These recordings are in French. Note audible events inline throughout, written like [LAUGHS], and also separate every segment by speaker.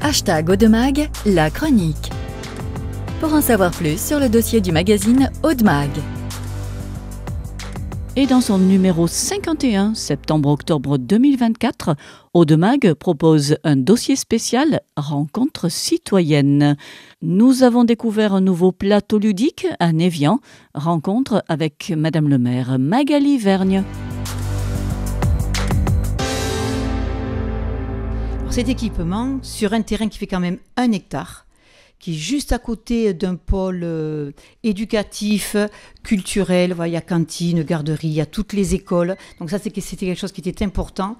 Speaker 1: Hashtag Audemag, la chronique. Pour en savoir plus sur le dossier du magazine Audemag. Et dans son numéro 51, septembre-octobre 2024, Audemag propose un dossier spécial Rencontre citoyenne. Nous avons découvert un nouveau plateau ludique à Névian, rencontre avec Madame le maire
Speaker 2: Magali Vergne. cet équipement, sur un terrain qui fait quand même un hectare, qui est juste à côté d'un pôle euh, éducatif, culturel. il y a cantine, garderie, il y a toutes les écoles. Donc ça, c'était quelque chose qui était important.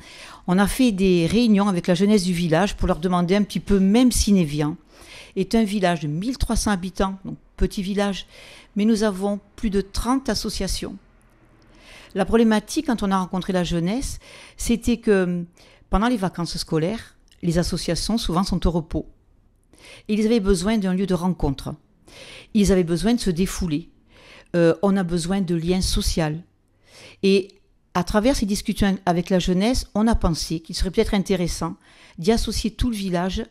Speaker 2: On a fait des réunions avec la jeunesse du village pour leur demander un petit peu, même si Névian est un village de 1300 habitants, donc petit village, mais nous avons plus de 30 associations. La problématique quand on a rencontré la jeunesse, c'était que euh, pendant les vacances scolaires, les associations souvent sont au repos. Ils avaient besoin d'un lieu de rencontre. Ils avaient besoin de se défouler. Euh, on a besoin de liens sociaux. Et à travers ces discussions avec la jeunesse, on a pensé qu'il serait peut-être intéressant d'y associer tout le village.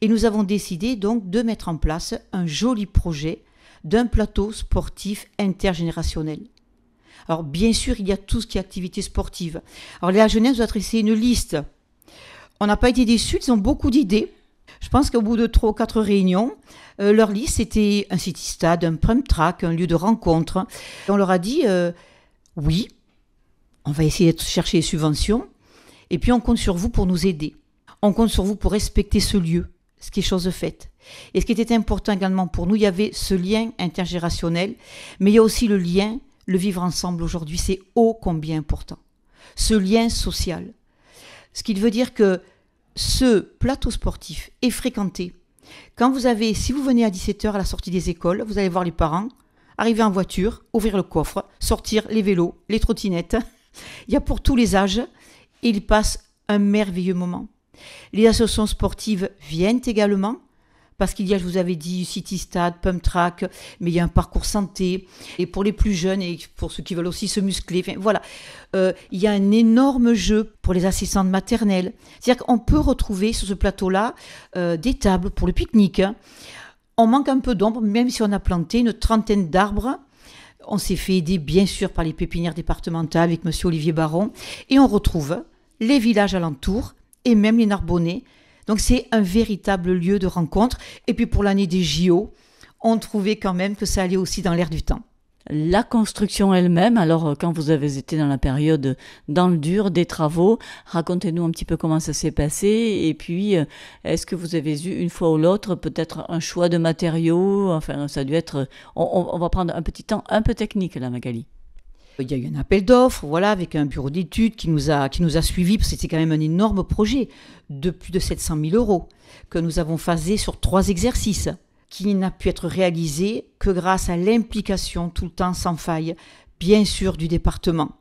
Speaker 2: Et nous avons décidé donc de mettre en place un joli projet d'un plateau sportif intergénérationnel. Alors bien sûr, il y a tout ce qui est activité sportive. Alors la jeunesse doit tracer une liste on n'a pas été déçus, ils ont beaucoup d'idées. Je pense qu'au bout de trois ou quatre réunions, euh, leur liste était un city-stade, un prime track, un lieu de rencontre. on leur a dit euh, oui, on va essayer de chercher des subventions, et puis on compte sur vous pour nous aider. On compte sur vous pour respecter ce lieu, ce qui est chose faite. Et ce qui était important également pour nous, il y avait ce lien intergénérationnel, mais il y a aussi le lien, le vivre ensemble aujourd'hui, c'est ô combien important. Ce lien social. Ce qui veut dire que ce plateau sportif est fréquenté. Quand vous avez, si vous venez à 17h à la sortie des écoles, vous allez voir les parents, arriver en voiture, ouvrir le coffre, sortir les vélos, les trottinettes. [LAUGHS] Il y a pour tous les âges et ils passent un merveilleux moment. Les associations sportives viennent également parce qu'il y a, je vous avais dit, City Stade, Pump Track, mais il y a un parcours santé. Et pour les plus jeunes et pour ceux qui veulent aussi se muscler, voilà, euh, il y a un énorme jeu pour les assistantes maternelles. C'est-à-dire qu'on peut retrouver sur ce plateau-là euh, des tables pour le pique-nique. Hein. On manque un peu d'ombre, même si on a planté une trentaine d'arbres. On s'est fait aider, bien sûr, par les pépinières départementales avec Monsieur Olivier Baron. Et on retrouve les villages alentours et même les Narbonnais donc c'est un véritable lieu de rencontre. Et puis pour l'année des JO, on trouvait quand même que ça allait aussi dans l'air du temps. La construction elle-même, alors euh, quand
Speaker 1: vous avez été dans la période euh, dans le dur des travaux, racontez-nous un petit peu comment ça s'est passé et puis euh, est-ce que vous avez eu une fois ou l'autre peut-être un choix de matériaux, enfin ça a dû être, on, on va prendre un petit temps un peu technique là Magali il y a eu un
Speaker 2: appel d'offres, voilà, avec un bureau d'études qui nous a, qui nous a suivis, parce que c'était quand même un énorme projet de plus de 700 000 euros que nous avons phasé sur trois exercices qui n'a pu être réalisé que grâce à l'implication tout le temps sans faille, bien sûr, du département,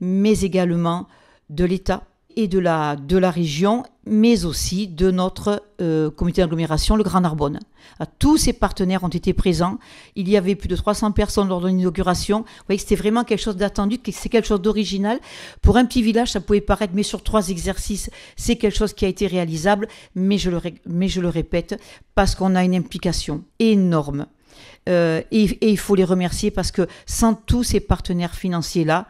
Speaker 2: mais également de l'État, et de la, de la région, mais aussi de notre euh, comité d'agglomération, le Grand Narbonne. Euh, tous ces partenaires ont été présents. Il y avait plus de 300 personnes lors de l'inauguration. Vous voyez c'était vraiment quelque chose d'attendu, c'est quelque chose d'original. Pour un petit village, ça pouvait paraître, mais sur trois exercices, c'est quelque chose qui a été réalisable. Mais je le, mais je le répète, parce qu'on a une implication énorme. Euh, et il faut les remercier parce que sans tous ces partenaires financiers-là,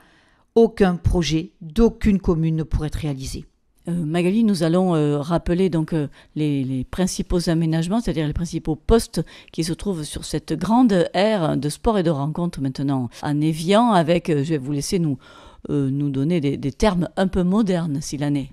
Speaker 2: aucun projet d'aucune commune ne pourrait être réalisé. Euh, Magali, nous allons
Speaker 1: euh, rappeler donc euh, les, principaux aménagements, c'est-à-dire les principaux postes qui se trouvent sur cette grande aire de sport et de rencontre maintenant en éviant Avec, je vais vous laisser nous
Speaker 2: euh, nous donner des, termes un peu modernes si l'année.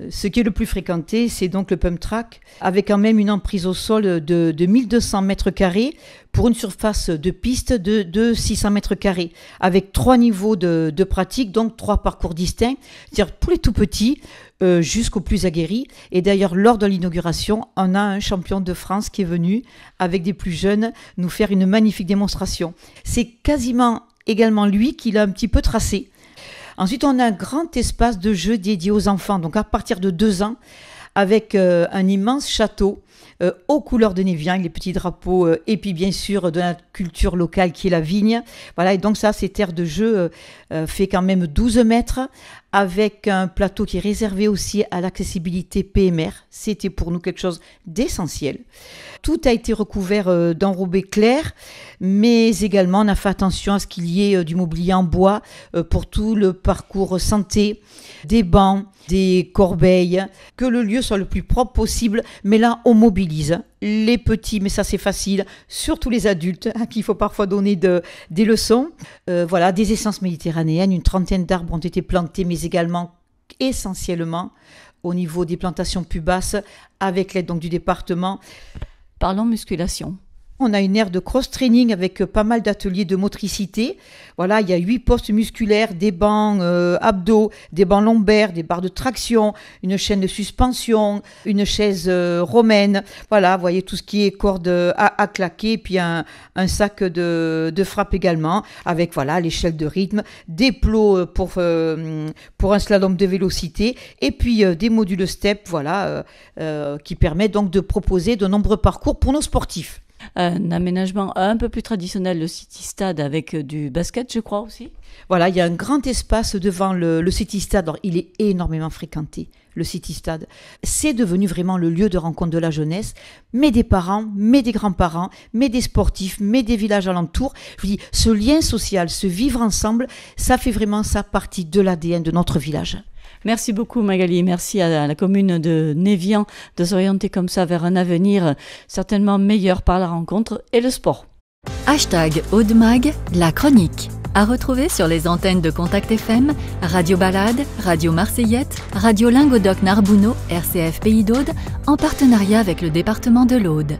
Speaker 2: Euh, ce qui est le plus fréquenté, c'est donc le pump track, avec quand même une emprise au sol de, 1200 mètres carrés pour une surface de piste de, 600 mètres carrés, avec trois niveaux de, pratique, donc trois parcours distincts, c'est-à-dire pour les tout petits euh, jusqu'aux plus aguerris. Et d'ailleurs, lors de l'inauguration, on a un champion de France qui est venu avec des plus jeunes nous faire une magnifique démonstration. C'est quasiment également lui qui l'a un petit peu tracé Ensuite, on a un grand espace de jeu dédié aux enfants, donc à partir de deux ans, avec euh, un immense château euh, aux couleurs de Névien, les petits drapeaux, euh, et puis bien sûr de la culture locale qui est la vigne. Voilà, et donc ça, ces terres de jeu fait quand même 12 mètres, avec un plateau qui est réservé aussi à l'accessibilité PMR. C'était pour nous quelque chose d'essentiel. Tout a été recouvert euh, d'enrobés clairs, mais également on a fait attention à ce qu'il y ait euh, du mobilier en bois euh, pour tout le parcours santé, des bancs, des corbeilles, que le lieu soit le plus propre possible. Mais là, on mobilise les petits, mais ça c'est facile, surtout les adultes à qui il faut parfois donner des leçons. voilà, des essences méditerranéennes, une trentaine d'arbres ont été plantés, mais également essentiellement au niveau des plantations plus basses avec l'aide donc du département. Parlons musculation. On a une aire de cross-training avec euh, pas mal d'ateliers de motricité. Voilà, il y a huit postes musculaires, des bancs euh, abdos, des bancs lombaires, des barres de traction, une chaîne de suspension, une chaise euh, romaine. Voilà, vous voyez tout ce qui est corde à, claquer, puis un, sac de, frappe également, avec voilà l'échelle de rythme, des plots pour, pour un slalom de vélocité, et puis des modules step, voilà, qui permet donc de proposer de nombreux parcours pour nos sportifs un aménagement un peu plus traditionnel, le City Stade, avec euh, du basket, je crois aussi. Voilà, il y a un grand espace devant le, City Stade. il est énormément fréquenté, le City Stade. C'est devenu vraiment le lieu de rencontre de la jeunesse, mais des parents, mais des grands-parents, mais des sportifs, mais des villages alentours. Je dis, ce lien social, ce vivre ensemble, ça fait vraiment ça partie de l'ADN de notre village.
Speaker 1: Merci beaucoup Magali, merci à la commune de Névian de s'orienter comme ça vers un avenir certainement meilleur par la rencontre et le sport. Hashtag Audemag, la chronique. À retrouver sur les antennes de Contact FM, Radio Balade, Radio Marseillette, Radio Lingodoc Narbuno, RCF
Speaker 2: Pays d'Aude, en partenariat avec le département de l'Aude.